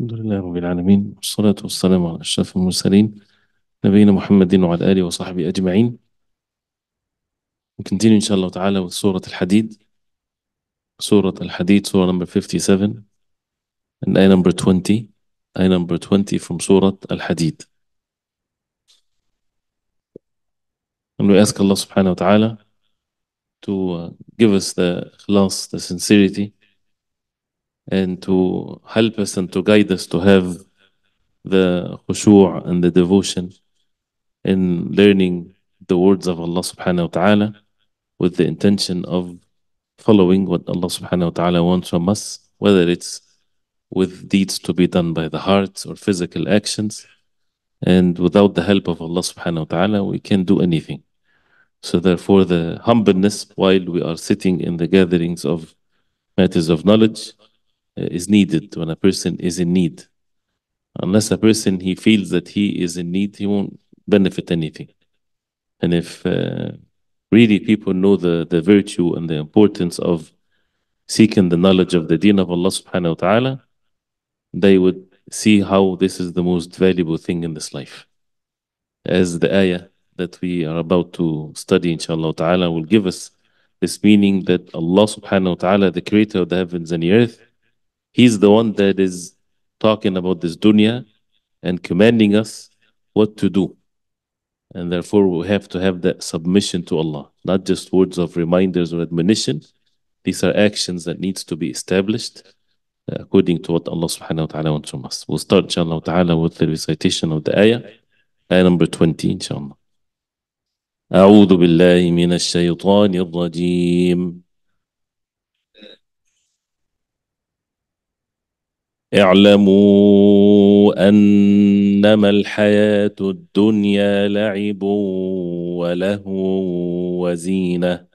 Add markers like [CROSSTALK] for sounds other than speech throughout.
الحمد لله رب العالمين والصلاة والسلام على أشرف المرسلين نبينا محمد وعلى آله وصحبه أجمعين نكنتينيو إن شاء الله تعالى with سورة الحديد سورة الحديد سورة number 57 and ayah آية number 20 ayah آية number 20 from سورة الحديد and we ask Allah subhanahu wa ta'ala to uh, give us the ikhlas, the sincerity and to help us and to guide us to have the khushu' and the devotion in learning the words of Allah subhanahu wa ta'ala with the intention of following what Allah subhanahu wa ta'ala wants from us, whether it's with deeds to be done by the hearts or physical actions. And without the help of Allah subhanahu wa ta'ala, we can not do anything. So therefore the humbleness while we are sitting in the gatherings of matters of knowledge uh, is needed when a person is in need unless a person he feels that he is in need he won't benefit anything and if uh, really people know the, the virtue and the importance of seeking the knowledge of the deen of allah subhanahu wa ta'ala they would see how this is the most valuable thing in this life as the ayah that we are about to study inshallah ta'ala will give us this meaning that allah subhanahu wa ta'ala the creator of the heavens and the earth He's the one that is talking about this dunya and commanding us what to do. And therefore, we have to have that submission to Allah, not just words of reminders or admonition. These are actions that needs to be established uh, according to what Allah subhanahu wa ta'ala wants from us. We'll start inshallah ta'ala with the recitation of the ayah, ayah number 20 inshallah. أعوذ بالله من الشيطان الرجيم اعلموا انما الحياه الدنيا لعب ولهو وزينه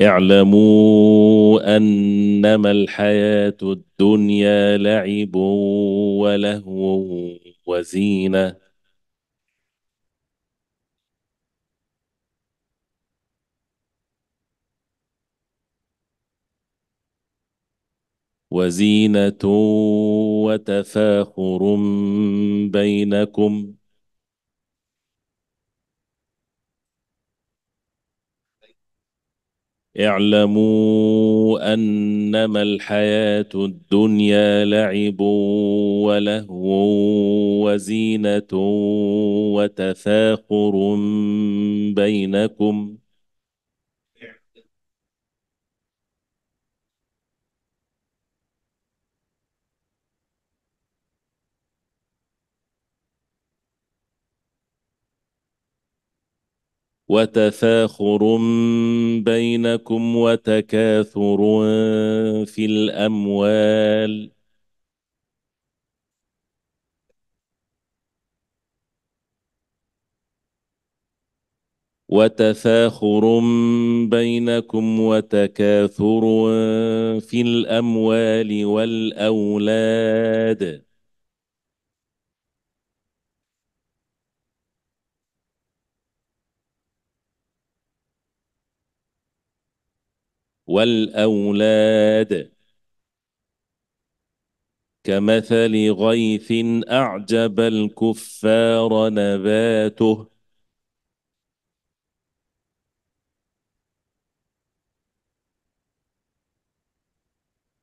اعلموا أنما الحياة الدنيا لعب ولهو وزينة وزينة وتفاخر بينكم اعلموا انما الحياه الدنيا لعب ولهو وزينه وتفاخر بينكم وتفاخر بينكم وتكاثر في الأموال وتفاخر بينكم وتكاثر في الأموال والأولاد والأولاد كمثل غيث أعجب الكفار نباته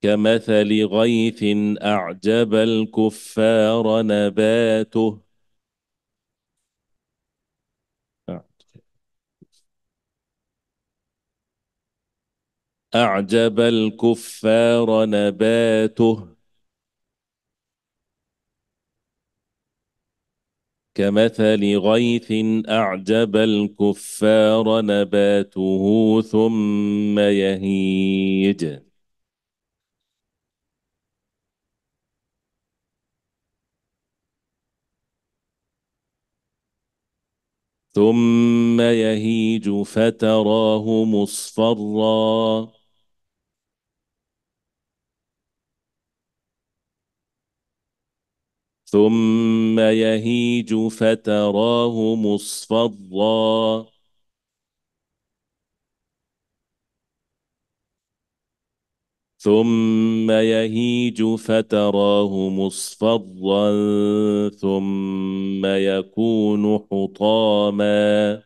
كمثل غيث أعجب الكفار نباته أعجب الكفار نباته كمثل غيث أعجب الكفار نباته ثم يهيج ثم يهيج فتراه مصفرًا ثم يهيج فتراه مصفضا ثم يهيج فتراه مصفضا ثم يكون حطاما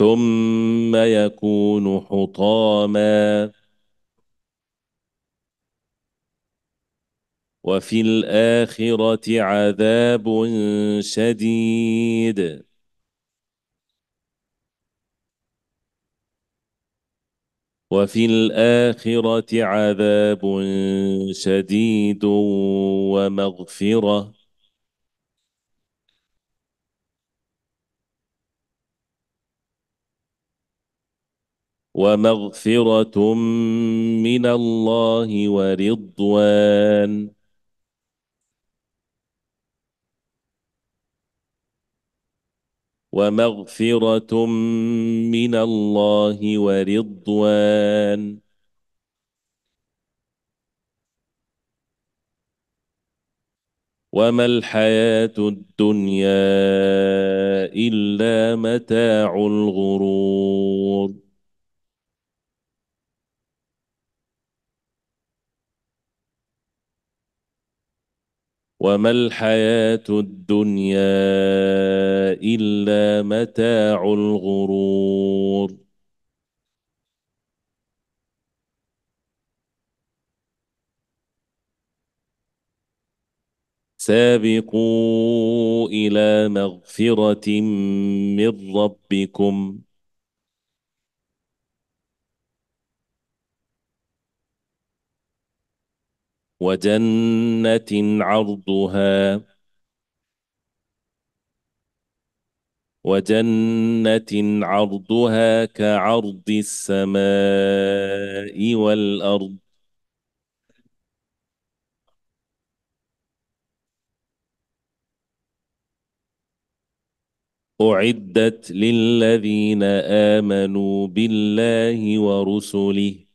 ثم يكون حطاما وفي الآخرة عذاب شديد وفي الآخرة عذاب شديد ومغفرة ومغفرة من الله ورضوان ومغفرة من الله ورضوان وما الحياة الدنيا إلا متاع الغرور وما الحياة الدنيا إلا متاع الغرور سابقوا إلى مغفرة من ربكم وجنة عرضها وجنة عرضها كعرض السماء والأرض أعدت للذين آمنوا بالله ورسله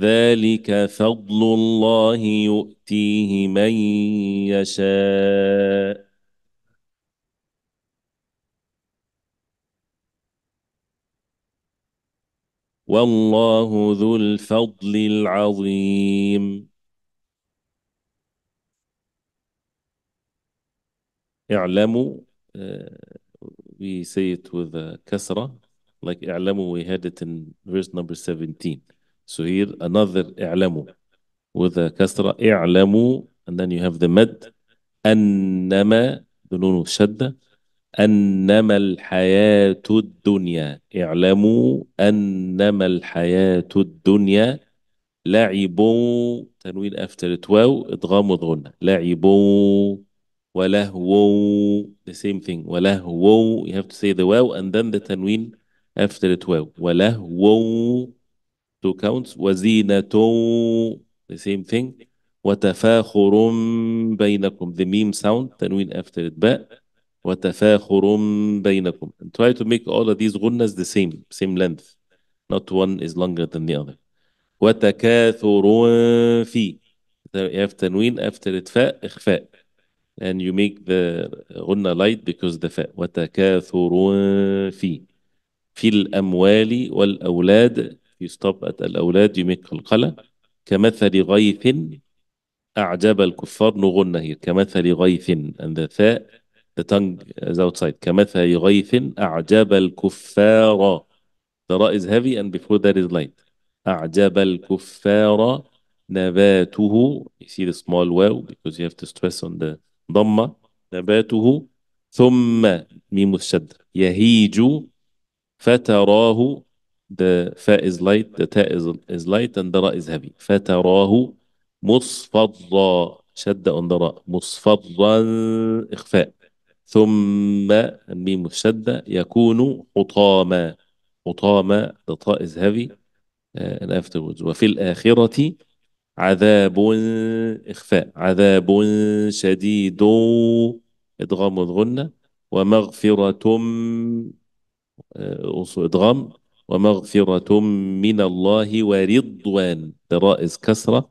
ذلك فضل الله يؤتيه من يشاء والله ذو الفضل العظيم اعلموا آه، we say it with a آه، kasra like اعلموا we had it in verse number 17 سهير another اعلموا with a كسرة اعلموا and then you have the مد أنما بنون الشدة أنما الحياة الدنيا اعلموا أنما الحياة الدنيا لعب تنوين after it واو إدغام وضغنة لعب ولهو the same thing ولهو you have to say the واو and then the تنوين after it واو ولهو two counts وزينة the same thing وتفاخر بينكم the meme sound تنوين after الباء وتفاخر بينكم and try to make all of these غنس the same same length not one is longer than the other وتكاثر في you have تنوين after الفاء إخفاء and you make the غنة light because the فاء وتكاثر في في الأموال والأولاد في طبقة الأولاد يمك القلم كمثل غيث أعجب الكفار نغنه كمثل غيث and the third the tongue is outside كمثل غيث أعجب الكفار the ra is heavy and before that is light أعجب الكفار نباته you see the small well because you have to stress on the ضمة نباته ثم ميم الشد يهيج فتراه the فاء is light, the تاء is, لايت light, and the هيفي is heavy. فتراه مصفرا شد on the مصفرا إخفاء ثم الميم مشدة يكون حطاما حطاما the طاء is heavy uh, and afterwards وفي الآخرة عذاب إخفاء عذاب شديد إدغام الغنة ومغفرة uh, إدغام ومغفرة من الله ورضوان the را is كسرة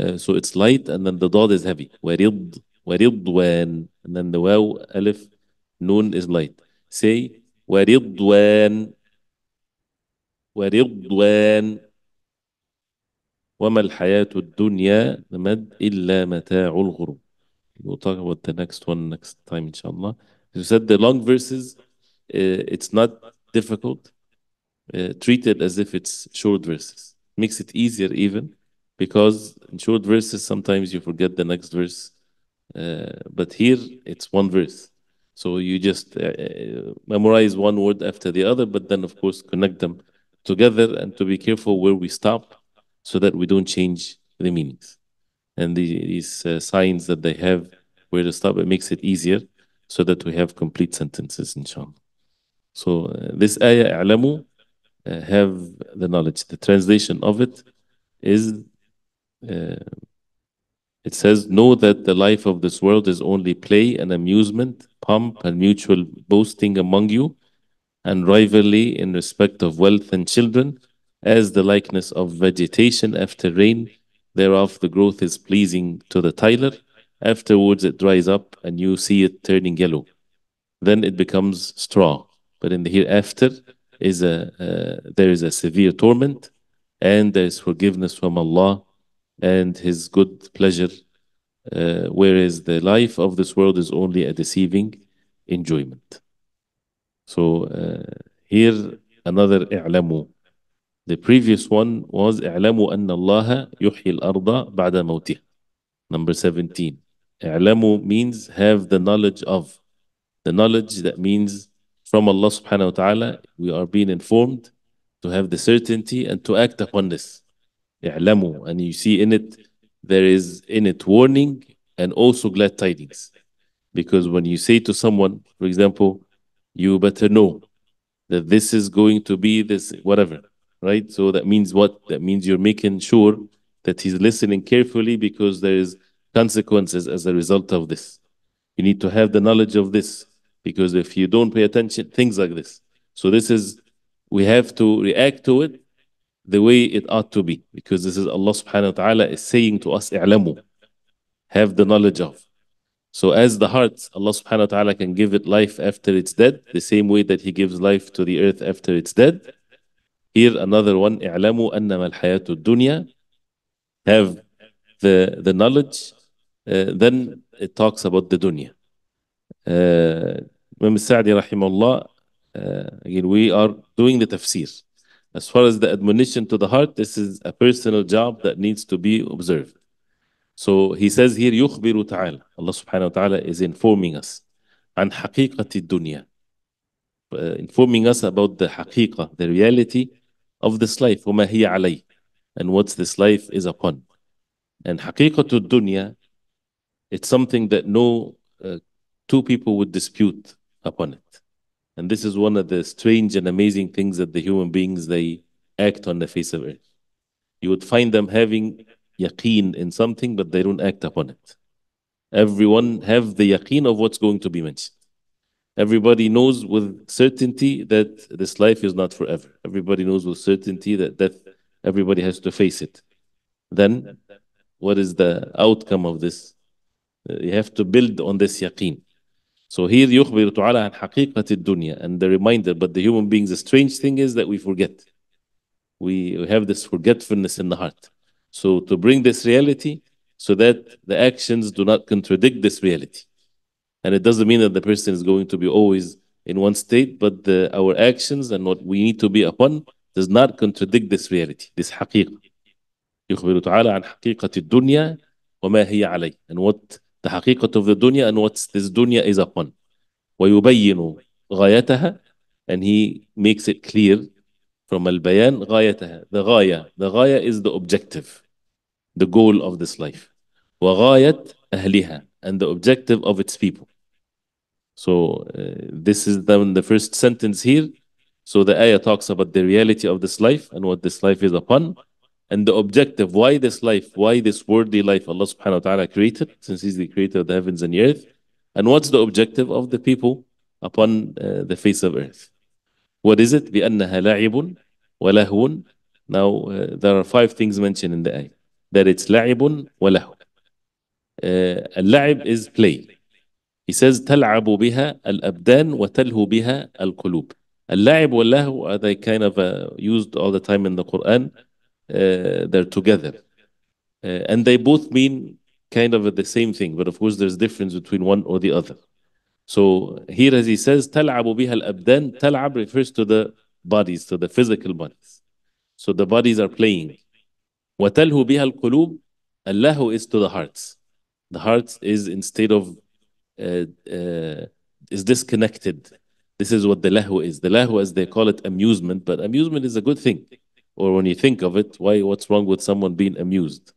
uh, so it's light and then the dot is heavy ورض ورضوان and then the واو ألف نون is light say ورضوان ورضوان وما الحياة الدنيا مد إلا متاع الغرور We'll talk about the next one next time, inshallah. As we said, the long verses, uh, it's not difficult. Uh, treat treated as if it's short verses. Makes it easier even because in short verses sometimes you forget the next verse, uh, but here it's one verse. So you just uh, uh, memorize one word after the other, but then of course connect them together and to be careful where we stop so that we don't change the meanings. And the, these uh, signs that they have where to stop, it makes it easier so that we have complete sentences, inshallah. So this ayah, اعلموا uh, have the knowledge. The translation of it is, uh, it says, know that the life of this world is only play and amusement, pomp and mutual boasting among you, and rivalry in respect of wealth and children, as the likeness of vegetation after rain, thereof the growth is pleasing to the tiler, afterwards it dries up and you see it turning yellow. Then it becomes straw. But in the hereafter, is a there is a severe torment and there is forgiveness from Allah and His good pleasure, uh, whereas the life of this world is only a deceiving enjoyment. So uh, here another i'lamu. The previous one was i'lamu anna Allah yuhyi arda ba'da Number 17. I'lamu means have the knowledge of. The knowledge that means from Allah subhanahu wa ta'ala, we are being informed to have the certainty and to act upon this. اعلموا and you see in it there is in it warning and also glad tidings because when you say to someone for example you better know that this is going to be this whatever right so that means what that means you're making sure that he's listening carefully because there is consequences as a result of this you need to have the knowledge of this because if you don't pay attention, things like this. So this is, we have to react to it the way it ought to be, because this is Allah subhanahu wa ta'ala is saying to us, i'lamu, have the knowledge of. So as the heart, Allah subhanahu wa ta'ala can give it life after it's dead, the same way that He gives life to the earth after it's dead. Here another one, i'lamu annama al-hayatu dunya, have the, the knowledge, uh, then it talks about the dunya. Imam Sa'di rahimahullah, again, we are doing the tafsir. As far as the admonition to the heart, this is a personal job that needs to be observed. So he says here, يخبر تعالى, Allah subhanahu wa ta'ala is informing us عن حقيقة الدنيا, uh, informing us about the haqiqah, the reality of this life, وما هي عليه, and what this life is upon. And حقيقة الدنيا, it's something that no uh, two people would dispute upon it. And this is one of the strange and amazing things that the human beings they act on the face of earth. You would find them having yaqeen in something, but they don't act upon it. Everyone have the yaqeen of what's going to be mentioned. Everybody knows with certainty that this life is not forever. Everybody knows with certainty that death, everybody has to face it. Then, what is the outcome of this? Uh, you have to build on this yaqeen. So here يخبر تعالى عن حقيقة الدنيا and the reminder but the human beings the strange thing is that we forget. We, we have this forgetfulness in the heart. So to bring this reality so that the actions do not contradict this reality. And it doesn't mean that the person is going to be always in one state but the, our actions and what we need to be upon does not contradict this reality, this حقيقة. يخبر تعالى عن حقيقة الدنيا وما هي عليه and what the haqiqat of the dunya and what this dunya is upon. وَيُبَيِّنُ غايتها and he makes it clear from al-bayan غايتها the غاية the غاية is the objective the goal of this life وغاية أهلها and the objective of its people so uh, this is then the first sentence here so the ayah talks about the reality of this life and what this life is upon and the objective, why this life, why this worldly life Allah subhanahu wa ta'ala created, since He's the creator of the heavens and the earth. And what's the objective of the people upon uh, the face of earth? What is it? Now, uh, there are five things mentioned in the ayah. That it's la'ibun وَلَهْوٌ uh, la'ib is play. He says biha wa بها biha وتلهو بها la'ib اللعب lahu are they kind of uh, used all the time in the Quran. Uh, they're together. Uh, and they both mean kind of the same thing, but of course there's difference between one or the other. So here as he says, تَلْعَبُ بِهَا الْأَبْدَانِ تَلْعَب refers to the bodies, to the physical bodies. So the bodies are playing. وَتَلْهُ بِهَا الْقُلُوبِ Allahu is to the hearts. The hearts is instead of, uh, uh, is disconnected. This is what the lahu is. The lahu, as they call it, amusement, but amusement is a good thing or when you think of it, why? What's wrong with someone being amused,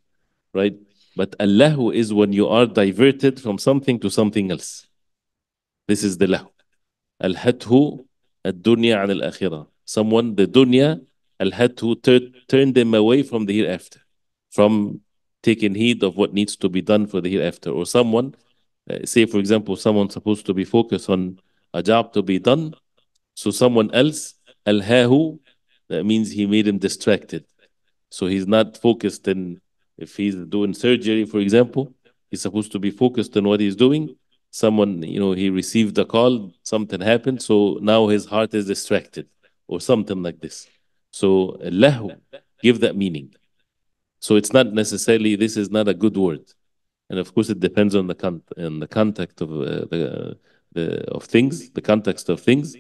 right? But allahu is when you are diverted from something to something else. This is the lahu. Alhathu ad-dunya al akhirah. Someone the dunya alhathu tur- turned them away from the hereafter, from taking heed of what needs to be done for the hereafter. Or someone, uh, say for example, someone supposed to be focused on a job to be done, so someone else alhahu that means he made him distracted. So he's not focused in, if he's doing surgery, for example, he's supposed to be focused on what he's doing. Someone, you know, he received a call, something happened, so now his heart is distracted or something like this. So, lahu, give that meaning. So it's not necessarily, this is not a good word. And of course, it depends on the, con- on the context of, uh, the, uh, the, of things, the context of things.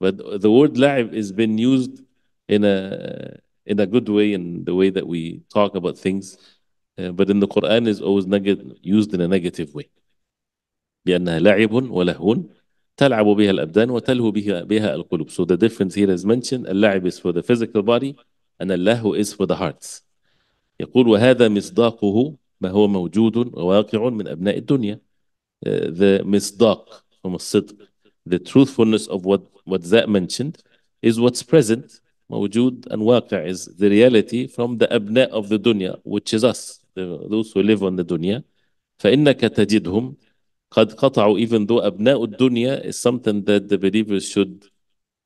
But the word la'ib has been used in a in a good way in the way that we talk about things uh, but in the Quran is always used in a negative way بأنها لعب ولهو تلعب بها الأبدان وتلهو بها بها القلوب so the difference here is mentioned اللعب is for the physical body and اللهو is for the hearts يقول وهذا مصداقه ما هو موجود وواقع من أبناء الدنيا uh, the مصداق from الصدق the truthfulness of what what that mentioned is what's present موجود and واقع is the reality from the أبناء of the dunya which is us those who live on the dunya فإنك تجدهم قد قطعوا even though أبناء الدنيا is something that the believers should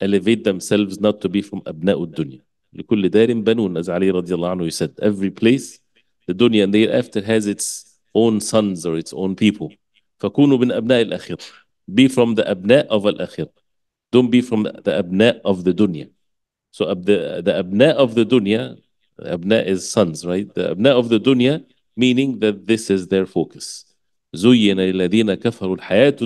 elevate themselves not to be from أبناء الدنيا لكل دار بنون as علي رضي الله عنه said every place the dunya and thereafter has its own sons or its own people فكونوا من أبناء الأخير be from the أبناء of الأخير don't be from the أبناء of the dunya So the, the abna of the dunya, abna is sons, right? The abna of the dunya, meaning that this is their focus. زين للذين كفروا الحياة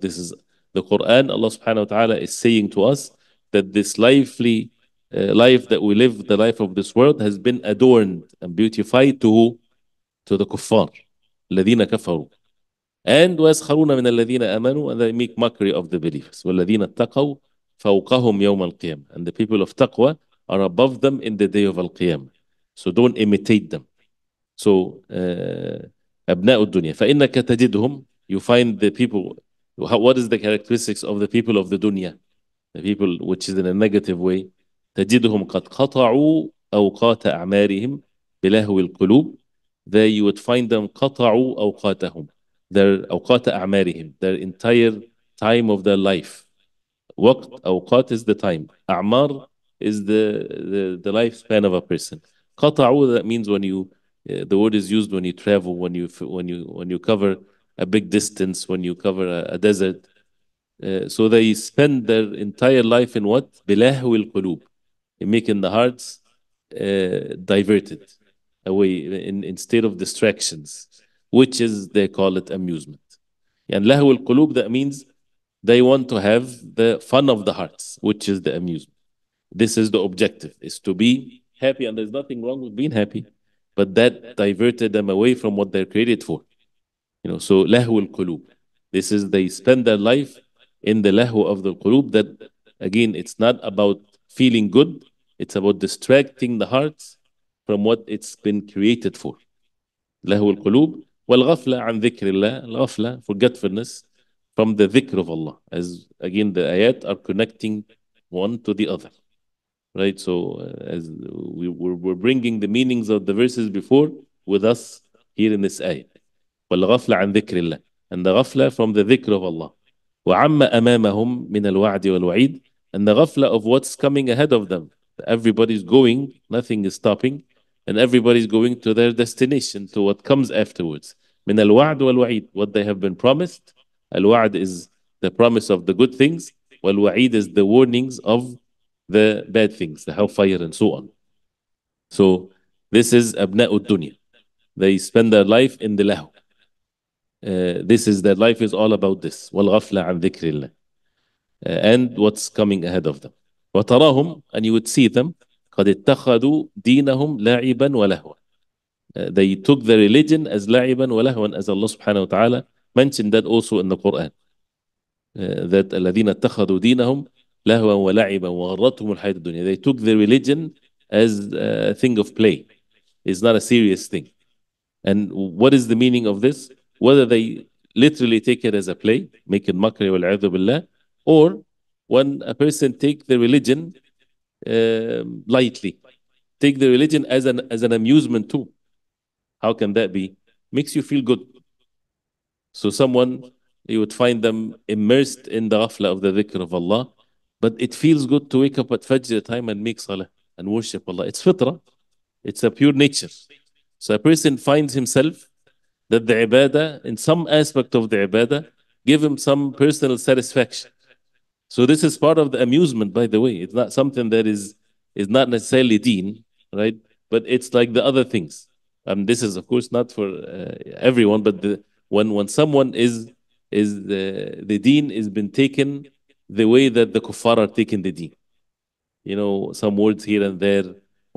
This is the Quran. Allah subhanahu wa ta'ala is saying to us that this lively uh, life that we live, the life of this world, has been adorned and beautified to who? To the kuffar. الذين كفروا. And ويسخرون من الذين آمنوا and they make mockery of the believers. والذين اتقوا فوقهم يوم القيامة and the people of taqwa are above them in the day of القيامة so don't imitate them so uh, أبناء الدنيا فإنك تجدهم you find the people what is the characteristics of the people of the dunya the people which is in a negative way تجدهم قد قطعوا أوقات أعمارهم بلهو القلوب they you would find them قطعوا أوقاتهم their أوقات أعمارهم their entire time of their life وقت أوقات is the time أعمار is the, the, the lifespan of a person قطعوا that means when you uh, the word is used when you travel when you when you when you cover a big distance when you cover a, a desert uh, so they spend their entire life in what بلهو القلوب in making the hearts uh, diverted away in, instead state of distractions which is they call it amusement and لهو القلوب that means they want to have the fun of the hearts, which is the amusement. This is the objective, is to be happy. And there's nothing wrong with being happy. But that diverted them away from what they're created for. You know, so al qulub. This is they spend their life in the lahu of the qulub that again it's not about feeling good, it's about distracting the hearts from what it's been created for. al qulub. Wal ghafla an dhikrillah, al ghafla, forgetfulness, from the dhikr of Allah. As again, the ayat are connecting one to the other. Right? So, uh, as we were, we're bringing the meanings of the verses before with us here in this ayat. وَالْغَفْلَ عَنْ ذِكْرِ اللَّهِ And the ghafla from the dhikr of Allah. وَعَمَّ أَمَامَهُمْ مِنَ الْوَعْدِ وَالْوَعِيدِ And the ghafla of what's coming ahead of them. Everybody's going, nothing is stopping, and everybody's going to their destination, to what comes afterwards. مِنَ الْوَعْدِ وَالْوَعِيدِ What they have been promised Al-wa'd is the promise of the good things, while wa'id is the warnings of the bad things, the hellfire and so on. So this is abna'ud dunya. They spend their life in the lahu. Uh, this is their life is all about this. وَالْغَفْلَ عَنْ ذِكْرِ اللَّهِ uh, and what's coming ahead of them. وَتَرَاهُمْ And you would see them قَدْ اتَّخَذُوا دِينَهُمْ لَعِبًا وَلَهْوًا uh, They took their religion as لَعِبًا وَلَهْوًا as Allah subhanahu wa ta'ala mentioned that also in the Quran. Uh, that الذين اتخذوا دينهم لهوا وغرتهم الحياة الدنيا. They took the religion as a thing of play. It's not a serious thing. And what is the meaning of this? Whether they literally take it as a play, making mockery wal billah, or when a person take the religion uh, lightly, take the religion as an as an amusement too. How can that be? Makes you feel good. So someone, you would find them immersed in the ghafla of the dhikr of Allah. But it feels good to wake up at Fajr time and make salah and worship Allah. It's fitrah. It's a pure nature. So a person finds himself that the ibadah, in some aspect of the ibadah, give him some personal satisfaction. So this is part of the amusement, by the way. It's not something that is is not necessarily deen, right? But it's like the other things. Um, this is of course not for uh, everyone, but the when when someone is is the the deen is been taken the way that the kuffar are taking the deen you know some words here and there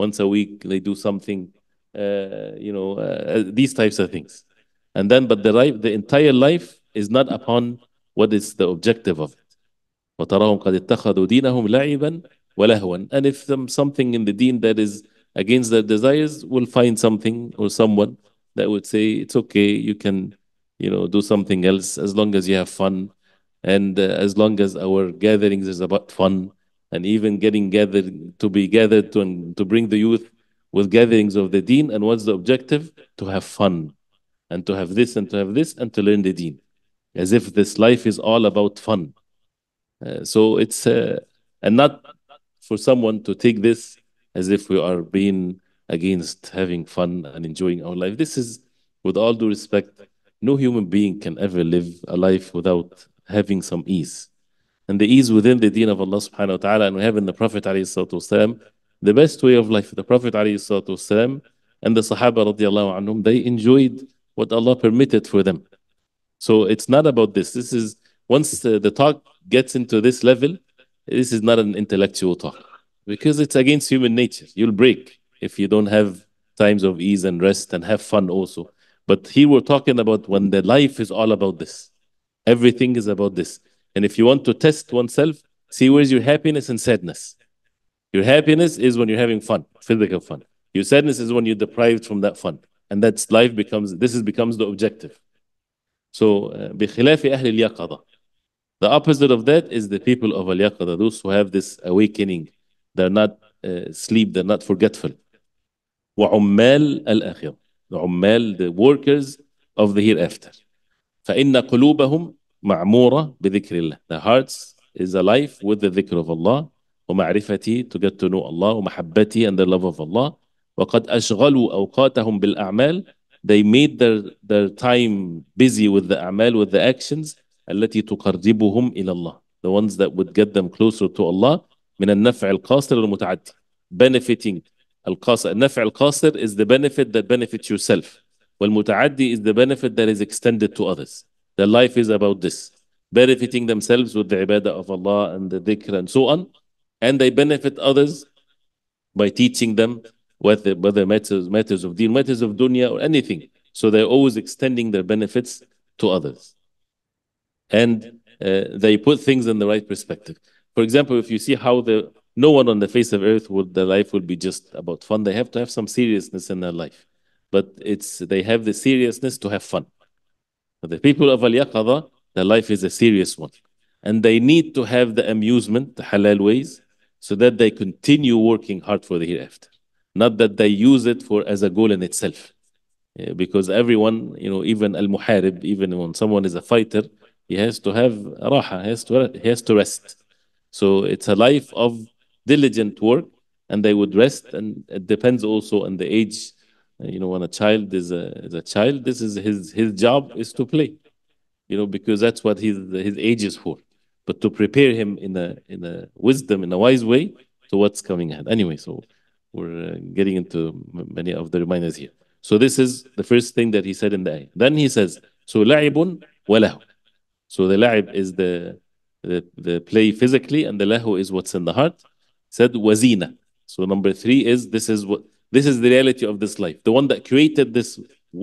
once a week they do something uh, you know uh, uh these types of things and then but the life the entire life is not upon what is the objective of it وتراهم قد اتخذوا دينهم لعبا and if them something in the deen that is against their desires will find something or someone that would say it's okay you can you know, do something else as long as you have fun. And uh, as long as our gatherings is about fun and even getting gathered to be gathered to, to bring the youth with gatherings of the deen. And what's the objective? To have fun and to have this and to have this and to learn the deen. As if this life is all about fun. Uh, so it's, uh, and not for someone to take this as if we are being against having fun and enjoying our life. This is, with all due respect, no human being can ever live a life without having some ease. And the ease within the deen of Allah subhanahu wa ta'ala, and we have in the Prophet والسلام, the best way of life. The Prophet والسلام, and the Sahaba radiallahu anhum, they enjoyed what Allah permitted for them. So it's not about this. This is once the talk gets into this level, this is not an intellectual talk because it's against human nature. You'll break if you don't have times of ease and rest and have fun also. But here we're talking about when the life is all about this. Everything is about this. And if you want to test oneself, see where's your happiness and sadness. Your happiness is when you're having fun, physical fun. Your sadness is when you're deprived from that fun. And that's life becomes, this is becomes the objective. So, بخلاف أهل اليقظة. The opposite of that is the people of al those who have this awakening. They're not uh, sleep, they're not forgetful. وعمال الآخرة عمال the workers of the hereafter فإن قلوبهم معمورة بذكر الله the hearts is alive with the ذكر of Allah ومعرفتي to get to know Allah ومحبتي and the love of Allah وقد أشغلوا أوقاتهم بالأعمال they made their, their time busy with the أعمال with the actions التي تقربهم إلى الله the ones that would get them closer to Allah من النفع القاصر المتعدي benefiting القاصر النفع القاصر is the benefit that benefits yourself والمتعدي is the benefit that is extended to others their life is about this benefiting themselves with the ibadah of Allah and the dhikr and so on and they benefit others by teaching them whether, whether matters, matters of deen, matters of dunya or anything so they're always extending their benefits to others and uh, they put things in the right perspective for example if you see how the no one on the face of earth would their life would be just about fun. They have to have some seriousness in their life. But it's they have the seriousness to have fun. the people of Al Yaqada, their life is a serious one. And they need to have the amusement, the halal ways, so that they continue working hard for the hereafter. Not that they use it for as a goal in itself. Yeah, because everyone, you know, even Al Muharib, even when someone is a fighter, he has to have raha, he has to, he has to rest. So it's a life of diligent work and they would rest and it depends also on the age uh, you know when a child is a, is a child this is his his job is to play you know because that's what his his age is for but to prepare him in a in a wisdom in a wise way to what's coming ahead anyway so we're uh, getting into many of the reminders here so this is the first thing that he said in the ayah then he says so la'ibun walahu. so the la'ib is the, the the play physically and the lahu is what's in the heart said wazina. So number three is this is what this is the reality of this life. The one that created this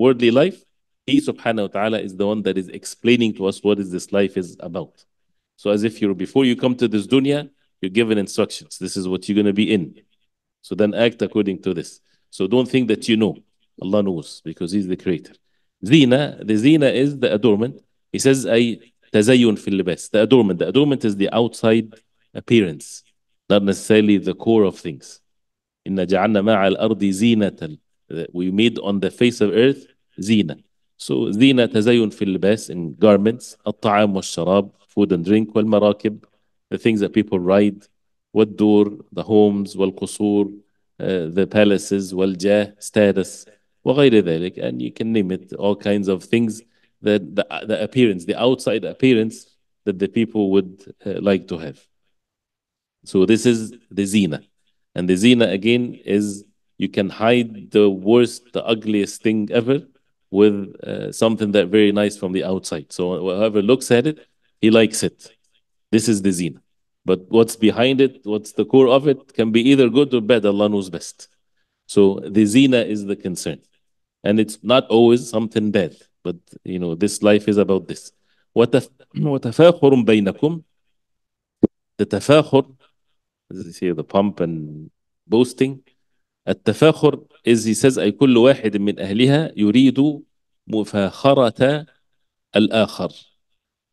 worldly life, he subhanahu wa ta'ala is the one that is explaining to us what is this life is about. So as if you're before you come to this dunya, you're given instructions. This is what you're gonna be in. So then act according to this. So don't think that you know. Allah knows because He's the creator. Zina, the zina is the adornment. He says, I tazayun fil libas. The adornment. The adornment is the outside appearance not necessarily the core of things. Inna ja'anna ma'al ardi zinatan. We made on the face of earth zina. So zina tazayun fil libas in garments, at-ta'am wal-sharab, food and drink, wal-marakib, the things that people ride, wal door, the homes, wal-qusur, uh, the palaces, wal-jah, status, وغير ذلك. And you can name it, all kinds of things, that the, the appearance, the outside appearance that the people would uh, like to have. So this is the zina. And the zina again is you can hide the worst, the ugliest thing ever with uh, something that very nice from the outside. So whoever looks at it, he likes it. This is the zina. But what's behind it, what's the core of it, can be either good or bad. Allah knows best. So the zina is the concern. And it's not always something bad, but you know, this life is about this. وتفاخر بينكم [CLEARS THROAT] the as you say the pump and boasting التفاخر إذ says أي كل واحد من أهلها يريد مفاخرة الآخر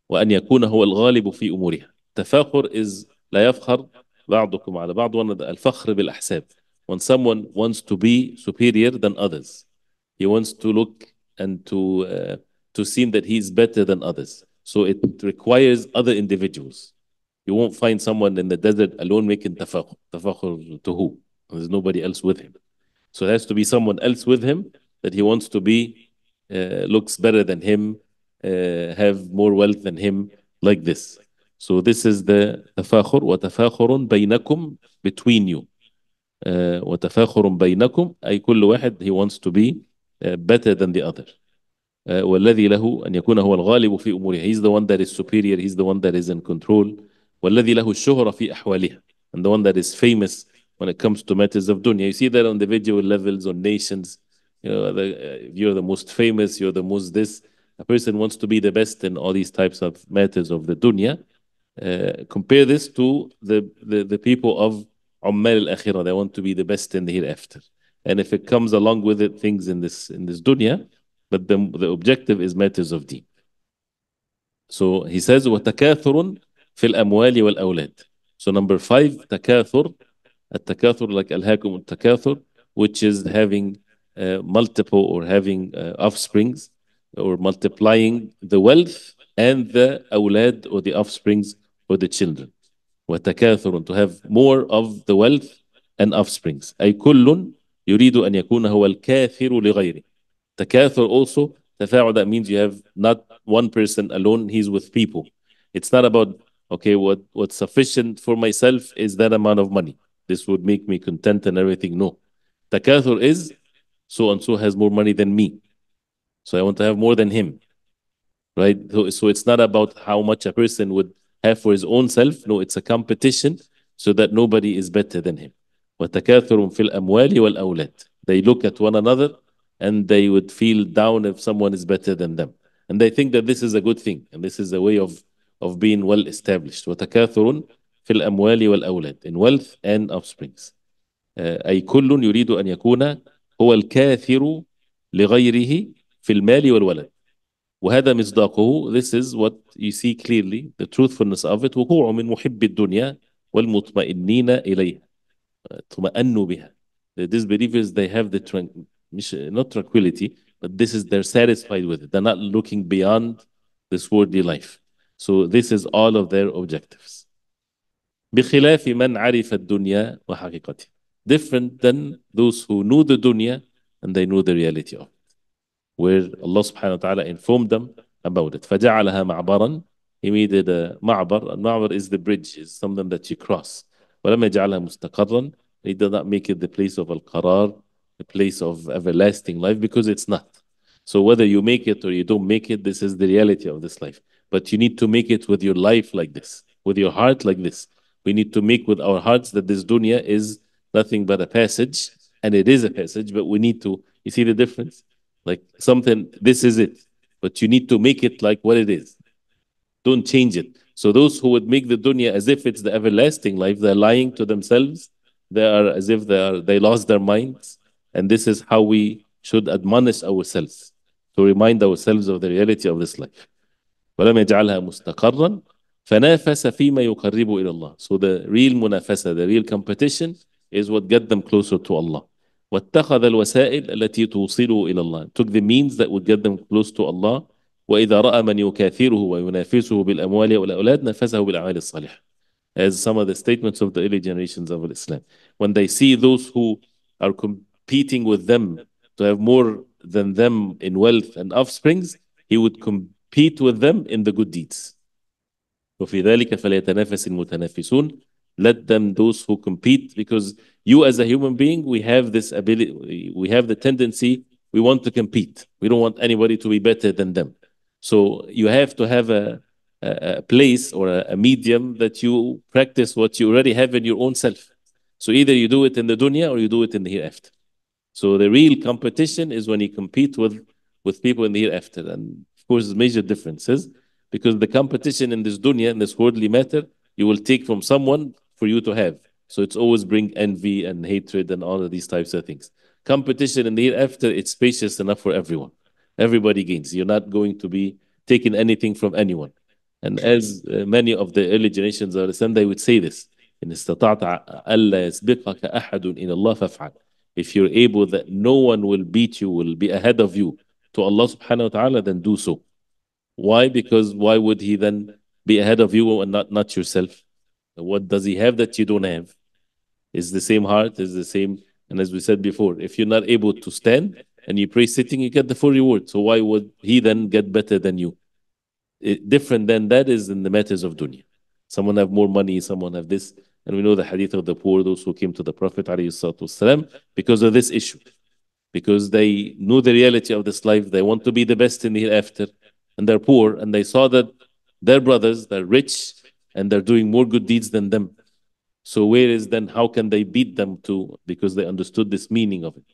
وأن يكون هو الغالب في أمورها التفاخر إذ لا يفخر بعضكم على بعض الفخر بالأحساب when someone wants to be superior than others he wants to look and to uh, to seem that he is better than others so it requires other individuals You won't find someone in the desert alone making tafakhur. Tafakhur to who? There's nobody else with him. So there has to be someone else with him that he wants to be, uh, looks better than him, uh, have more wealth than him, like this. So this is the tafakhur. وَتَفَاخُرٌ بَيْنَكُمْ Between you. Uh, وَتَفَاخُرٌ بَيْنَكُمْ أي كل واحد he wants to be uh, better than the other. والذي له أن يكون هو الغالب في أموره. He's the one that is superior. He's the one that is in control. وَالَّذِي لَهُ فِي أَحْوَالِهَا And the one that is famous when it comes to matters of dunya. You see that on the individual levels, on nations. You know, the, uh, you're the most famous, you're the most this. A person wants to be the best in all these types of matters of the dunya. Uh, compare this to the, the, the people of Ummal al-Akhirah. They want to be the best in the hereafter. And if it comes along with it, things in this in this dunya, but the, the objective is matters of deen. So he says, وَتَكَاثُرٌ في الأموال والأولاد. So number five, تكاثر. التكاثر like ألهاكم التكاثر which is having uh, multiple or having uh, offsprings or multiplying the wealth and the أولاد or the offsprings or the children. وتكاثر to have more of the wealth and offsprings. أي كل يريد أن يكون هو الكاثر لغيره. Takathur also, tafa'ul, that means you have not one person alone, he's with people. It's not about okay, what, what's sufficient for myself is that amount of money. This would make me content and everything. No. Takathur is so and so has more money than me. So I want to have more than him. Right? So, so it's not about how much a person would have for his own self. No, it's a competition so that nobody is better than him. وتكاثر في They look at one another and they would feel down if someone is better than them. And they think that this is a good thing and this is a way of of being well established وتكاثر في الأموال والأولاد in wealth and offsprings أي كل يريد أن يكون هو الكاثر لغيره في المال والولد وهذا مصداقه this is what you see clearly the truthfulness of it وقوع من محب الدنيا والمطمئنين إليها اطمأنوا بها the disbelievers they have the مش not tranquility but this is they're satisfied with it they're not looking beyond this worldly life So this is all of their objectives. بخلاف من عرف الدنيا وحقيقتها. Different than those who knew the dunya and they knew the reality of it. Where Allah subhanahu wa ta'ala informed them about it. فجعلها معبرا He made it a ma'bar. And ma'bar is the bridge, it's something that you cross. ولم يجعلها مستقرا He did not make it the place of al-qarar, the place of everlasting life because it's not. So whether you make it or you don't make it, this is the reality of this life. But you need to make it with your life like this, with your heart like this. We need to make with our hearts that this dunya is nothing but a passage, and it is a passage, but we need to, you see the difference? Like something, this is it, but you need to make it like what it is. Don't change it. So those who would make the dunya as if it's the everlasting life, they're lying to themselves. They are as if they are they lost their minds. And this is how we should admonish ourselves to remind ourselves of the reality of this life. ولم يجعلها مستقرا فنافس فيما يقرب إلى الله so the real منافسة the real competition is what get them closer to Allah واتخذ الوسائل التي توصله إلى الله took the means that would get them close to Allah وإذا رأى من يكاثره وينافسه بالأموال والأولاد نافسه بالأعمال الصالحة as some of the statements of the early generations of Islam when they see those who are competing with them to have more than them in wealth and offsprings he would compete compete with them in the good deeds. وفي ذلك فليتنافس المتنافسون let them those who compete because you as a human being we have this ability we have the tendency we want to compete we don't want anybody to be better than them so you have to have a, a place or a, a medium that you practice what you already have in your own self so either you do it in the dunya or you do it in the hereafter so the real competition is when you compete with with people in the hereafter and causes major differences because the competition in this dunya, in this worldly matter, you will take from someone for you to have. So it's always bring envy and hatred and all of these types of things. Competition in the hereafter, it's spacious enough for everyone. Everybody gains. You're not going to be taking anything from anyone. And as uh, many of the early generations of Islam, they would say this. إن استطعت ألا يسبقك ahadun in الله فافعل. If you're able that no one will beat you, will be ahead of you, to Allah subhanahu wa ta'ala, then do so. Why? Because why would He then be ahead of you and not, not yourself? What does He have that you don't have? It's the same heart, it's the same. And as we said before, if you're not able to stand and you pray sitting, you get the full reward. So why would He then get better than you? It, different than that is in the matters of dunya. Someone have more money, someone have this. And we know the hadith of the poor, those who came to the Prophet والسلام, because of this issue because they knew the reality of this life. They want to be the best in the hereafter, and they're poor, and they saw that their brothers, they're rich, and they're doing more good deeds than them. So where is then how can they beat them too? because they understood this meaning of it?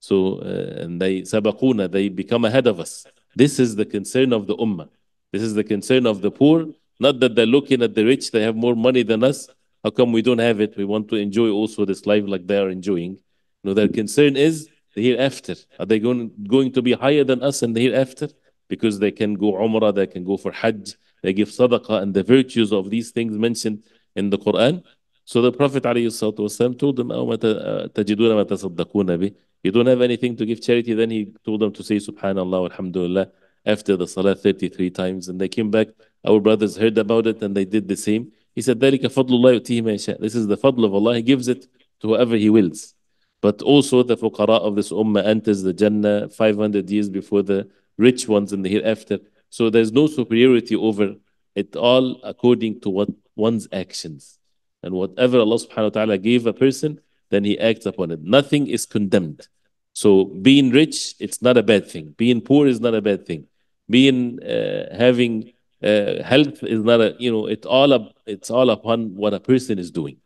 So uh, and they sabakuna, they become ahead of us. This is the concern of the ummah. This is the concern of the poor. Not that they're looking at the rich, they have more money than us. How come we don't have it? We want to enjoy also this life like they are enjoying. No, their concern is the hereafter? Are they going, going to be higher than us in the hereafter? Because they can go Umrah, they can go for Hajj, they give Sadaqah and the virtues of these things mentioned in the Quran. So the Prophet والسلام, told them, oh, uh, You don't have anything to give charity. Then he told them to say Subhanallah, Alhamdulillah after the Salah 33 times. And they came back. Our brothers heard about it and they did the same. He said, This is the fadl of Allah. He gives it to whoever He wills. But also the fuqara of this ummah enters the Jannah 500 years before the rich ones in the hereafter. So there's no superiority over it all according to what one's actions. And whatever Allah subhanahu wa ta'ala gave a person, then he acts upon it. Nothing is condemned. So being rich, it's not a bad thing. Being poor is not a bad thing. Being uh, having uh, health is not a you know. it all It's all upon what a person is doing.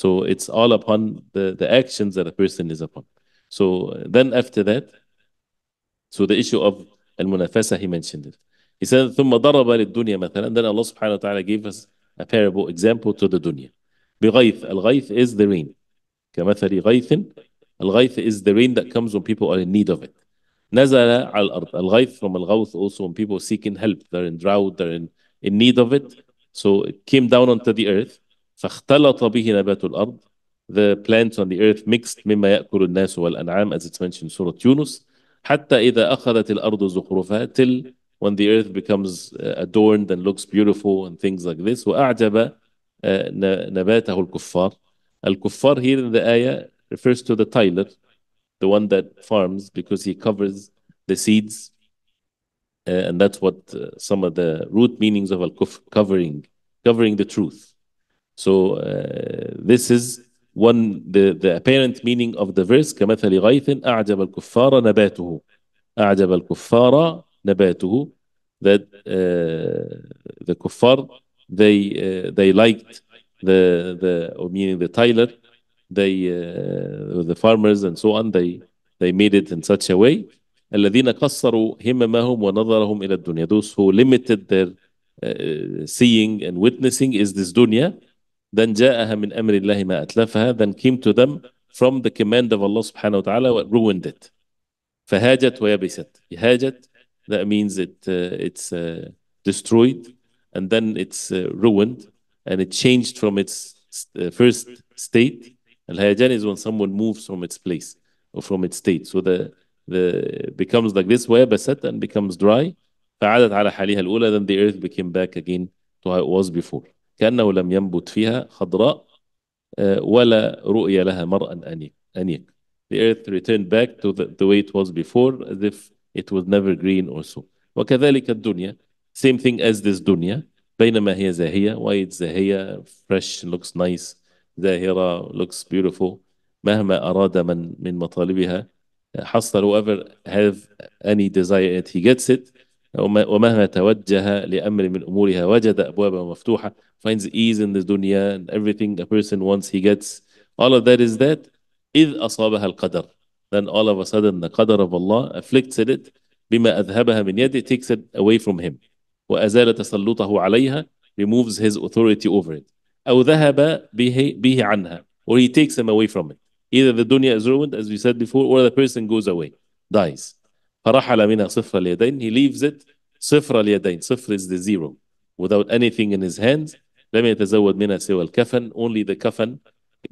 So it's all upon the, the actions that a person is upon. So uh, then after that, so the issue of al-munafasa, he mentioned it. He said, ثُمَّ ضَرَبَ لِلدُّنْيَا مثلا. And then Allah subhanahu wa ta'ala gave us a parable example to the dunya. بِغَيْث Al-ghayth is the rain. كَمَثَلِ غَيْثٍ Al-ghayth is the rain that comes when people are in need of it. نَزَلَ عَلَى الْأَرْضِ Al-ghayth from al-ghawth also when people are seeking help. They're in drought, they're in, in need of it. So it came down onto the earth. فاختلط به نبات الأرض the plants on the earth mixed مما يأكل الناس والأنعام as it's mentioned in سورة يونس حتى إذا أخذت الأرض زخرفها till when the earth becomes adorned and looks beautiful and things like this وأعجب نباته الكفار الكفار here in the ayah refers to the tiler the one that farms because he covers the seeds uh, and that's what uh, some of the root meanings of al-kufr covering covering the truth So uh, this is one the, the apparent meaning of the verse كمثل غيث أعجب الكفار نباته أعجب الكفار نباته that uh, the kuffar they uh, they liked the the meaning the tiler they uh, the farmers and so on they they made it in such a way الذين قصروا هممهم ونظرهم إلى الدنيا those who limited their uh, seeing and witnessing is this dunya then جاءها أمر الله ما أتلفها then came to them from the command of Allah subhanahu wa ta'ala ruined it فهاجت ويبست هاجت that means it uh, it's uh, destroyed and then it's uh, ruined and it changed from its uh, first state al is when someone moves from its place or from its state so the the becomes like this ويبست and becomes dry فعادت على حالها الأولى then the earth became back again to how it was before كأنه لم ينبت فيها خضراء ولا رؤية لها مرأ أنيق أنيق The earth returned back to the, the way it was before as if it was never green or so وكذلك الدنيا same thing as this دنيا بينما هي زاهية وايد زاهية fresh looks nice زاهرة looks beautiful مهما أراد من من مطالبها حصل whoever have any desire it he gets it ومهما توجه لأمر من أمورها وجد أبوابها مفتوحة finds ease in the dunya and everything a person wants he gets all of that is that إذ أصابها القدر then all of a sudden the قدر of Allah afflicts it بما أذهبها من يده takes it away from him وأزال تسلطه عليها removes his authority over it أو ذهب به, به عنها or he takes him away from it either the dunya is ruined as we said before or the person goes away dies فرحل منها صفر اليدين he leaves it صفر اليدين صفر is the zero without anything in his hands لم يتزود منها سوى الكفن only the كفن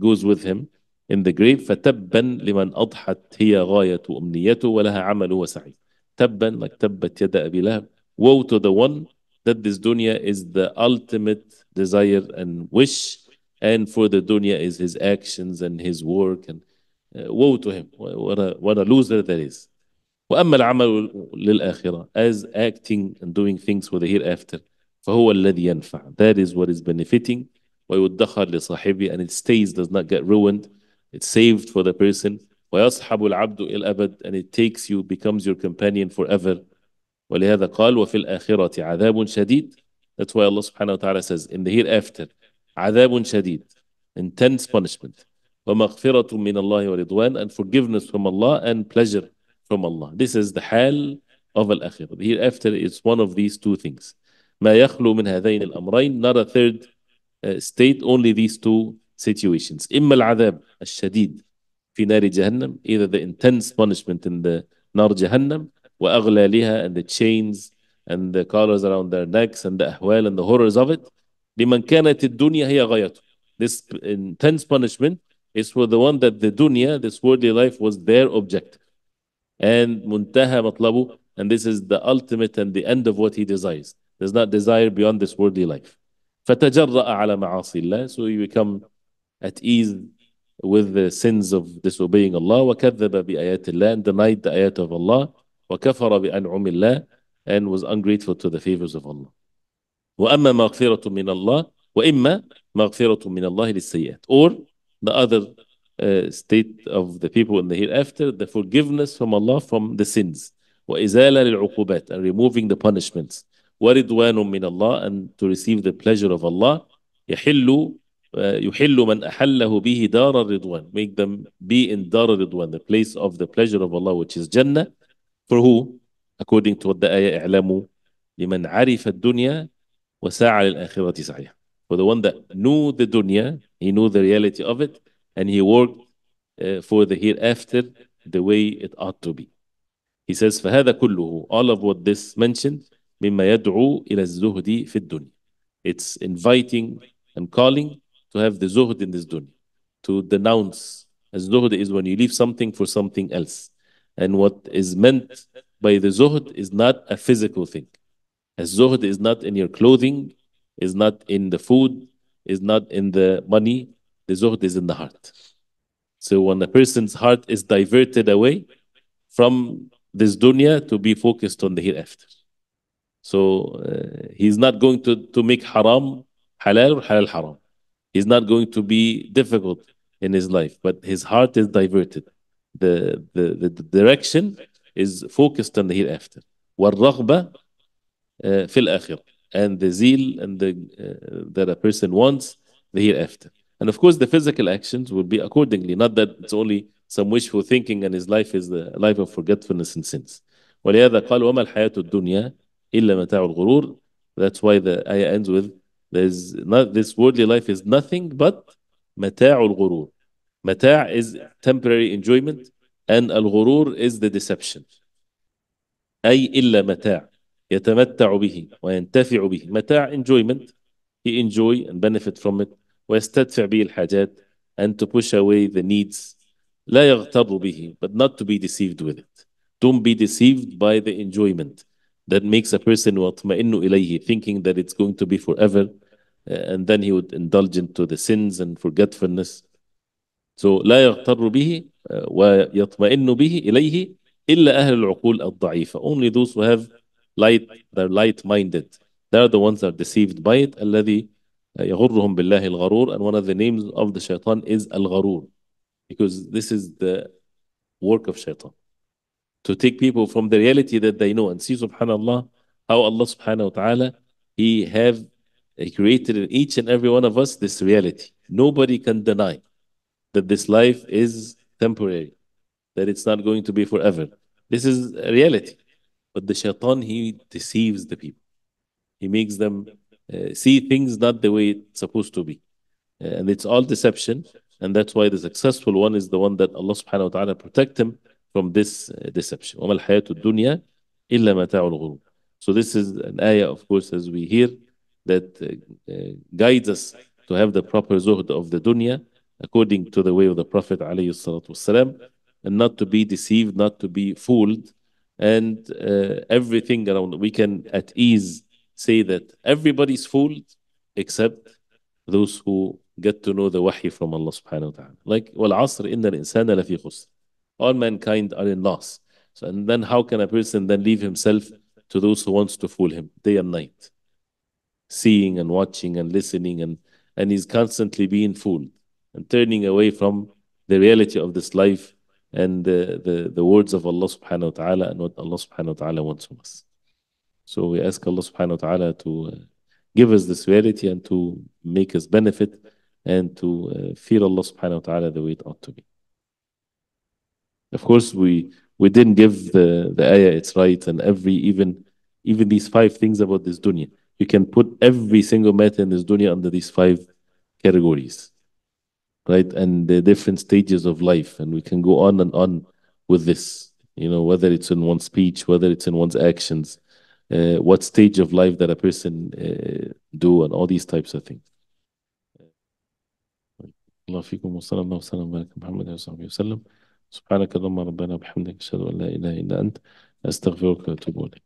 goes with him in the grave فتبا لمن أضحت هي غاية أمنيته ولها عمل وسعي تبا like تبت يد أبي لهب woe to the one that this dunya is the ultimate desire and wish and for the dunya is his actions and his work and uh, woe to him what a, what a loser that is وأما العمل للآخرة as acting and doing things for the hereafter فهو الذي ينفع that is what is benefiting ويدخر لصاحبه and it stays does not get ruined it's saved for the person ويصحب العبد إلى الأبد and it takes you becomes your companion forever ولهذا قال وفي الآخرة عذاب شديد that's why Allah سبحانه وتعالى says in the hereafter عذاب شديد intense punishment ومغفرة من الله ورضوان and forgiveness from Allah and pleasure from Allah. This is the hal of al-akhirah. Hereafter, it's one of these two things. ما يخلو من هذين الأمرين not a third uh, state only these two situations إما العذاب الشديد في نار جهنم either the intense punishment in the نار جهنم وأغلالها and the chains and the collars around their necks and the ahwal and the horrors of it لمن كانت الدنيا هي غايته this intense punishment is for the one that the dunya this worldly life was their objective and muntaha matlabu, and this is the ultimate and the end of what he desires. Does not desire beyond this worldly life. فتجرأ على so you become at ease with the sins of disobeying Allah. وكذب بآيات الله, and denied the ayat of Allah. وكفر bi anumillah, and was ungrateful to the favors of Allah. Wa مغفرة من الله وإما مغفرة min Allah للسيئات or the other uh, state of the people in the hereafter, the forgiveness from Allah from the sins, وإزالة للعقوبات, and removing the punishments, وردوان من Allah, and to receive the pleasure of Allah, يحل uh, man من أحله به دار الرضوان, make them be in دار الرضوان, the place of the pleasure of Allah, which is Jannah, for who? According to what the ayah اعلموا لمن عرف الدنيا وسعى للآخرة سعيها. For the one that knew the dunya, he knew the reality of it, and he worked uh, for the hereafter the way it ought to be. He says, فهذا كله, all of what this mentioned, مما يدعو إلى الزهد في الدنيا. It's inviting and calling to have the zuhd in this dunya, to denounce. As zuhd is when you leave something for something else. And what is meant by the zuhd is not a physical thing. As zuhd is not in your clothing, is not in the food, is not in the money, the zuhd is in the heart. So when a person's heart is diverted away from this dunya to be focused on the hereafter. So uh, he's not going to, to make haram halal or halal haram. He's not going to be difficult in his life, but his heart is diverted. The, the, the direction is focused on the hereafter. والرغبة uh, في الآخرة and the zeal and the, uh, that a person wants the hereafter. And of course, the physical actions would be accordingly, not that it's only some wishful thinking and his life is the life of forgetfulness and sins. That's why the ayah ends with there's not this worldly life is nothing but متاع ghurur متاع is temporary enjoyment and al-ghurur is the deception. أي إلا متاع يتمتع wa وينتفع به. متاع enjoyment he enjoy and benefit from it ويستدفع به الحاجات and to push away the needs لا يغتر به but not to be deceived with it don't be deceived by the enjoyment that makes a person واطمئن إليه thinking that it's going to be forever uh, and then he would indulge into the sins and forgetfulness so لا يغتر به uh, ويطمئن به إليه إلا أهل العقول الضعيفة only those who have light they're light minded they're the ones that are deceived by it الذي يغرهم بالله الغرور and one of the names of the shaitan is al-gharur because this is the work of shaitan to take people from the reality that they know and see subhanallah how Allah subhanahu wa ta'ala he have he created in each and every one of us this reality nobody can deny that this life is temporary that it's not going to be forever this is a reality but the shaitan he deceives the people he makes them uh, see things not the way it's supposed to be. Uh, and it's all deception. And that's why the successful one is the one that Allah subhanahu wa ta'ala protect him from this uh, deception. So this is an ayah, of course, as we hear, that uh, uh, guides us to have the proper zuhd of the dunya according to the way of the Prophet alayhi and not to be deceived, not to be fooled, and uh, everything around. We can at ease say that everybody is fooled except those who get to know the wahi from Allah subhanahu wa ta'ala. Like, well, asr inna insana lafi khusr. All mankind are in loss. So, and then how can a person then leave himself to those who wants to fool him day and night? Seeing and watching and listening and, and he's constantly being fooled and turning away from the reality of this life and the, the, the words of Allah subhanahu wa ta'ala and what Allah subhanahu wa ta'ala wants from us. So we ask Allah subhanahu wa ta'ala to uh, give us this reality and to make us benefit and to uh, fear Allah subhanahu wa ta'ala the way it ought to be. Of course, we we didn't give the, the ayah its right and every even even these five things about this dunya. You can put every single matter in this dunya under these five categories. Right? And the different stages of life. And we can go on and on with this. You know, whether it's in one's speech, whether it's in one's actions, uh, what stage of life that a person uh, do and all these types of things الله فيكم وصلى الله وسلم وبارك محمد وصحبه وسلم سبحانك اللهم ربنا وبحمدك اشهد ان لا اله الا انت استغفرك واتوب اليك